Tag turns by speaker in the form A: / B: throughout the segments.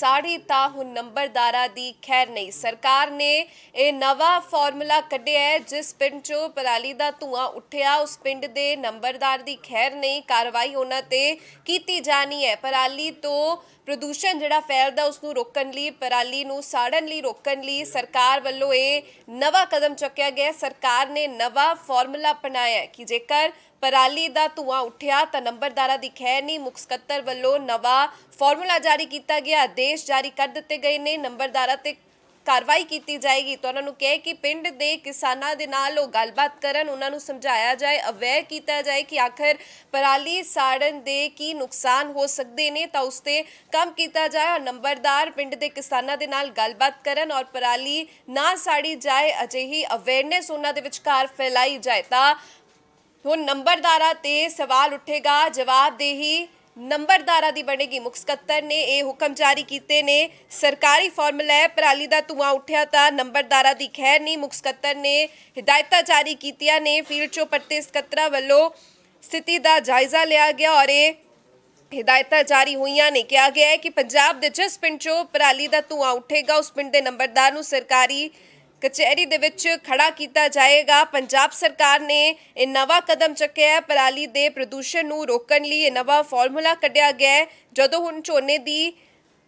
A: ਸਾੜੀ ਤਾਂ ਹੁਣ ਨੰਬਰਦਾਰਾਂ ਦੀ ਖੈਰ ਨਹੀਂ ਸਰਕਾਰ ਨੇ ਇਹ ਨਵਾਂ ਫਾਰਮੂਲਾ ਕੱਢਿਆ ਹੈ ਜਿਸ ਪਿੰਡ 'ਚੋਂ ਪਰਾਲੀ ਦਾ ਧੂਆਂ ਉੱਠਿਆ ਉਸ ਪਿੰਡ ਦੇ ਨੰਬਰਦਾਰ ਦੀ ਖੈਰ ਨਹੀਂ ਕਾਰਵਾਈ ਉਹਨਾਂ ਤੇ ਕੀਤੀ ਜਾਣੀ ਹੈ ਪਰਾਲੀ ਤੋਂ ਪ੍ਰਦੂਸ਼ਣ ਜਿਹੜਾ ਫੈਲਦਾ ਉਸ ਨੂੰ ਰੋਕਣ ਲਈ ਪਰਾਲੀ ਨੂੰ ਸਾੜਨ ਲਈ ਰੋਕਣ ਲਈ ਸਰਕਾਰ ਵੱਲੋਂ ਇਹ ਨਵਾਂ ਕਦਮ ਚੱਕਿਆ ਗਿਆ ਸਰਕਾਰ ਨੇ ਨਵਾਂ ਫਾਰਮੂਲਾ ਬਣਾਇਆ ਕਿ ਜੇਕਰ ਪਰਾਲੀ ਦਾ ਧੂਆਂ ਉੱਠਿਆ ਤਾਂ ਨੰਬਰਦਾਰਾਂ ਦੀ ਖੈਰ ਨਹੀਂ ਮੁਖ ਵੱਲੋਂ ਨਵਾਂ ਫਾਰਮੂਲਾ ਜਾਰੀ ਕੀਤਾ ਗਿਆ ਦੇ ਆਦੇਸ਼ ਜਾਰੀ ਕਰ ਦਿੱਤੇ ਗਏ ਨੇ ਨੰਬਰਦਾਰਾਂ ਤੇ ਕਾਰਵਾਈ ਕੀਤੀ ਜਾਏਗੀ ਤਾਂ ਉਹਨਾਂ ਨੂੰ ਕਹੇ ਕਿ ਪਿੰਡ ਦੇ ਕਿਸਾਨਾਂ ਦੇ ਨਾਲ ਉਹ ਗੱਲਬਾਤ ਕਰਨ ਉਹਨਾਂ ਨੂੰ ਸਮਝਾਇਆ ਜਾਏ ਅਵੇਅਰ ਕੀਤਾ ਜਾਏ ਕਿ ਆਖਰ ਪਰਾਲੀ ਸਾੜਨ ਦੇ ਕੀ ਨੁਕਸਾਨ ਹੋ ਸਕਦੇ ਨੇ ਤਾਂ ਉਸ ਤੇ ਕੰਮ ਕੀਤਾ ਜਾਏ ਔਰ ਨੰਬਰਦਾਰ ਪਿੰਡ ਦੇ ਕਿਸਾਨਾਂ ਦੇ ਨਾਲ ਗੱਲਬਾਤ ਕਰਨ ਔਰ ਪਰਾਲੀ ਨਾ ਸਾੜੀ ਜਾਏ ਅਜਿਹੀ ਅਵੇਅਰਨੈਸ ਉਹਨਾਂ ਦੇ ਵਿਚਕਾਰ ਫੈਲਾਈ ਜਾਏ ਤਾਂ ਹੁਣ ਨੰਬਰਦਾਰਾਂ ਤੇ ਸਵਾਲ ਉੱਠੇਗਾ ਜਵਾਬਦੇਹੀ ਨੰਬਰਦਾਰਾਂ ਦੀ ਬਣੇਗੀ ਮੁੱਖ ਸਕੱਤਰ ਨੇ ਇਹ ਹੁਕਮ ਜਾਰੀ ਕੀਤੇ ਨੇ ਸਰਕਾਰੀ ਫਾਰਮੂਲਾ ਹੈ ਪਰਾਲੀ ਦਾ ਧੂਆ ਉੱਠਿਆ ਤਾਂ ਨੰਬਰਦਾਰਾਂ ਦੀ ਖੈਰ ਨਹੀਂ ਮੁੱਖ ਸਕੱਤਰ ਨੇ ਹਦਾਇਤਾਂ ਜਾਰੀ ਕੀਤੀਆਂ ਨੇ ਫੀਲਡ ਚੋ ਪੱਤੇ ਸਕੱਤਰਾਂ ਵੱਲੋਂ ਸਥਿਤੀ ਦਾ ਜਾਇਜ਼ਾ ਲਿਆ ਗਿਆ ਔਰ ਇਹ ਹਦਾਇਤਾਂ ਜਾਰੀ ਹੋਈਆਂ ਨੇ ਕਿਹਾ ਗਿਆ ਹੈ ਕਿ ਪੰਜਾਬ ਦੇ ਜਿਸ ਪਿੰਡ ਚੋਂ ਪਰਾਲੀ ਦਾ ਧੂਆ ਉੱਠੇਗਾ ਉਸ ਪਿੰਡ ਦੇ ਨੰਬਰਦਾਰ ਨੂੰ ਸਰਕਾਰੀ ਕਚਹਿਰੀ ਦੇ ਵਿੱਚ ਖੜਾ ਕੀਤਾ ਜਾਏਗਾ ਪੰਜਾਬ ਸਰਕਾਰ ਨੇ ਇਹ ਨਵਾਂ ਕਦਮ ਚੱਕਿਆ ਹੈ ਪਰਾਲੀ ਦੇ ਪ੍ਰਦੂਸ਼ਣ ਨੂੰ ਰੋਕਣ ਲਈ ਇਹ ਨਵਾਂ ਫਾਰਮੂਲਾ ਕੱਢਿਆ ਗਿਆ ਹੈ ਜਦੋਂ ਹੁਣ ਝੋਨੇ ਦੀ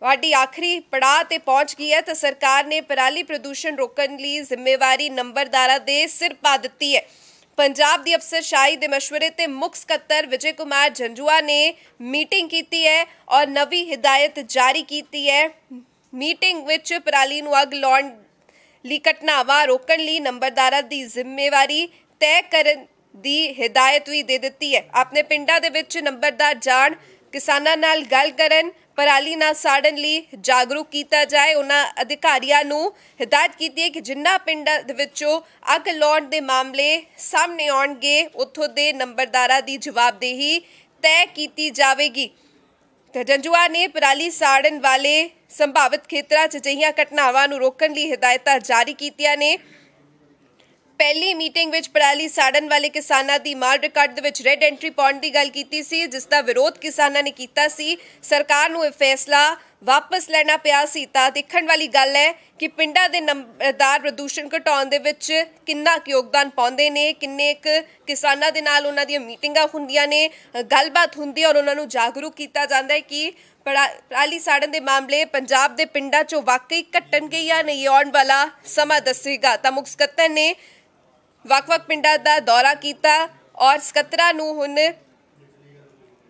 A: ਵਾਢੀ ਆਖਰੀ ਪੜਾਅ ਤੇ ਪਹੁੰਚ ਗਈ ਹੈ ਤਾਂ ਸਰਕਾਰ ਨੇ ਪਰਾਲੀ ਪ੍ਰਦੂਸ਼ਣ ਰੋਕਣ ਲਈ ਜ਼ਿੰਮੇਵਾਰੀ ਨੰਬਰਦਾਰਾਂ ਦੇ ਸਿਰ ਪਾ ਦਿੱਤੀ ਹੈ ਪੰਜਾਬ ਦੀ ਅਫਸਰ ਸ਼ਾਈ ਦੇ مشورے ਤੇ ਮੁੱਖ ਸਕੱਤਰ ਵਿਜੇ ਕੁਮਾਰ ਜੰਜੂਆ ਨੇ ਮੀਟਿੰਗ ਕੀਤੀ ਹੈ ਔਰ ਨਵੀਂ ਹਦਾਇਤ ਜਾਰੀ ਕੀਤੀ ਹੈ ਮੀਟਿੰਗ ਵਿੱਚ ਪਰਾਲੀ ਨੂੰ ਅੱਗ ਲਾਉਣ ਲਈ ਘਟਨਾਵਾਂ ਰੋਕਣ ਲਈ ਨੰਬਰਦਾਰਾਂ ਦੀ ਜ਼ਿੰਮੇਵਾਰੀ ਤੈਅ ਕਰਨ ਦੀ ਹਦਾਇਤ ਵੀ ਦੇ ਦਿੱਤੀ ਹੈ ਆਪਣੇ ਪਿੰਡਾਂ ਦੇ ਵਿੱਚ ਨੰਬਰਦਾਰ ਜਾਣ ਕਿਸਾਨਾਂ ਨਾਲ ਗੱਲ ਕਰਨ ਪਰਾਲੀ ਨਾ ਸਾੜਨ ਲਈ ਜਾਗਰੂਕ ਕੀਤਾ ਜਾਏ ਉਹਨਾਂ ਅਧਿਕਾਰੀਆਂ ਨੂੰ ਹਦਾਇਤ ਕੀਤੀ ਹੈ ਕਿ ਜਿੰਨਾ ਪਿੰਡਾਂ ਦੇ ਵਿੱਚੋਂ ਅੱਗ ਲਾਉਣ ਦੇ ਮਾਮਲੇ ਸਾਹਮਣੇ ਆਉਣਗੇ ਉੱਥੋਂ ਦੇ ਨੰਬਰਦਾਰਾਂ ਦੀ ਜਵਾਬਦੇਹੀ ਤੈਅ ਕੀਤੀ ਜਾਵੇਗੀ ਤੇ ਜੰਜੂਆ ਨੇ ਪਰਾਲੀ ਸਾੜਨ ਵਾਲੇ ਸੰਭਾਵਿਤ ਖੇਤਰਾਂ 'ਚ ਅਜਿਹੀਆਂ ਘਟਨਾਵਾਂ ਨੂੰ ਰੋਕਣ ਲਈ ਹਦਾਇਤਾਂ ਜਾਰੀ ਕੀਤੀਆਂ ਨੇ ਪਹਿਲੀ ਮੀਟਿੰਗ ਵਿੱਚ ਪਰਾਲੀ ਸਾੜਨ ਵਾਲੇ ਕਿਸਾਨਾਂ ਦੀ ਮਾਲ ਰਿਕਾਰਡ ਦੇ ਵਿੱਚ ਰੈੱਡ ਐਂਟਰੀ ਪੁਆਇੰਟ ਦੀ ਗੱਲ ਕੀਤੀ ਸੀ ਜਿਸ ਦਾ ਵਿਰੋਧ ਕਿਸਾਨਾਂ ਨੇ ਕੀਤਾ ਸੀ ਸਰਕਾਰ ਨੂੰ ਇਹ ਫੈਸਲਾ ਵਾਪਸ ਲੈਣਾ ਪਿਆ ਸੀ ਤਾਂ ਦੇਖਣ ਵਾਲੀ ਗੱਲ ਹੈ ਕਿ ਪਿੰਡਾਂ ਦੇ ਨੰਬਰਦਾਰ ਪ੍ਰਦੂਸ਼ਣ ਘਟਾਉਣ ਦੇ ਵਿੱਚ ਕਿੰਨਾ ਕੁ ਯੋਗਦਾਨ ਪਾਉਂਦੇ ਨੇ ਕਿੰਨੇ ਕੁ ਕਿਸਾਨਾਂ ਦੇ ਨਾਲ ਉਹਨਾਂ ਦੀਆਂ ਮੀਟਿੰਗਾਂ ਹੁੰਦੀਆਂ ਨੇ ਗੱਲਬਾਤ ਹੁੰਦੀ ਔਰ ਉਹਨਾਂ ਨੂੰ ਜਾਗਰੂਕ ਕੀਤਾ ਜਾਂਦਾ ਹੈ ਕਿ ਪਰਾਲੀ ਸਾੜਨ ਦੇ ਮਾਮਲੇ ਪੰਜਾਬ ਦੇ ਪਿੰਡਾਂ 'ਚੋਂ ਵਾਕਈ ਘਟਣ ਜਾਂ ਨਹੀਂ ਆਉਣ ਵਾਲਾ ਸਮਾਂ ਦੱਸੇਗਾ ਤਾਂ ਮੁਖ ਸਕੱਤਰ ਨੇ ਵਕ ਵਕ ਪਿੰਡਾਂ ਦਾ ਦੌਰਾ ਕੀਤਾ ਔਰ ਸਕੱਤਰਾਂ ਨੂੰ ਹੁਣ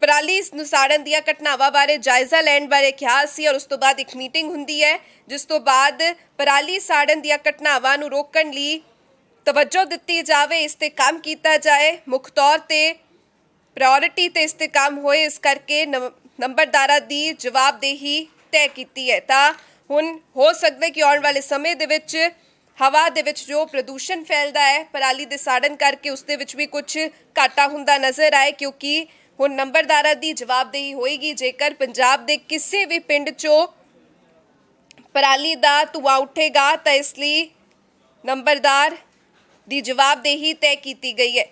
A: ਪਰਾਲੀ ਨੂੰ ਸਾੜਨ ਦੀਆਂ ਘਟਨਾਵਾਂ ਬਾਰੇ ਜਾਇਜ਼ਾ ਲੈਣ ਬਾਰੇ ਕਿਹਾ ਸੀ ਔਰ ਉਸ ਤੋਂ ਬਾਅਦ ਇੱਕ ਮੀਟਿੰਗ ਹੁੰਦੀ ਹੈ ਜਿਸ ਤੋਂ ਬਾਅਦ ਪਰਾਲੀ ਸਾੜਨ ਦੀਆਂ ਘਟਨਾਵਾਂ ਨੂੰ ਰੋਕਣ ਲਈ ਤਵੱਜੋ ਦਿੱਤੀ ਜਾਵੇ ਇਸ ਤੇ ਕੰਮ ਕੀਤਾ ਜਾਏ ਮੁੱਖ ਤੌਰ ਤੇ ਪ੍ਰਾਇੋਰਟੀ ਤੇ ਇਸ ਤੇ ਕੰਮ ਹੋਏ ਇਸ ਕਰਕੇ ਨੰਬਰਦਾਰਾ ਦੀ ਜਵਾਬਦੇਹੀ ਤੈਅ ਕੀਤੀ ਹੈ ਤਾਂ ਹੁਣ ਹੋ ਸਕਦਾ ਕਿ ਆਉਣ ਵਾਲੇ ਸਮੇਂ ਦੇ ਵਿੱਚ ਹਵਾ ਦੇ ਵਿੱਚ ਜੋ ਪ੍ਰਦੂਸ਼ਣ ਫੈਲਦਾ ਹੈ ਪਰਾਲੀ ਦੇ ਸਾੜਨ ਕਰਕੇ ਉਸ ਦੇ ਵਿੱਚ ਵੀ ਕੁਝ ਘਾਟਾ ਹੁੰਦਾ ਨਜ਼ਰ ਆਏ ਕਿਉਂਕਿ ਹੁਣ ਨੰਬਰਦਾਰਾਂ ਦੀ ਜਵਾਬਦੇਹੀ ਹੋਏਗੀ ਜੇਕਰ ਪੰਜਾਬ ਦੇ ਕਿਸੇ ਵੀ ਪਿੰਡ 'ਚੋਂ ਪਰਾਲੀ ਦਾ ਧੂਆ ਉੱਠੇਗਾ ਤਾਂ ਇਸ ਲਈ ਨੰਬਰਦਾਰ ਦੀ ਜਵਾਬਦੇਹੀ ਤੈਅ ਕੀਤੀ ਗਈ ਹੈ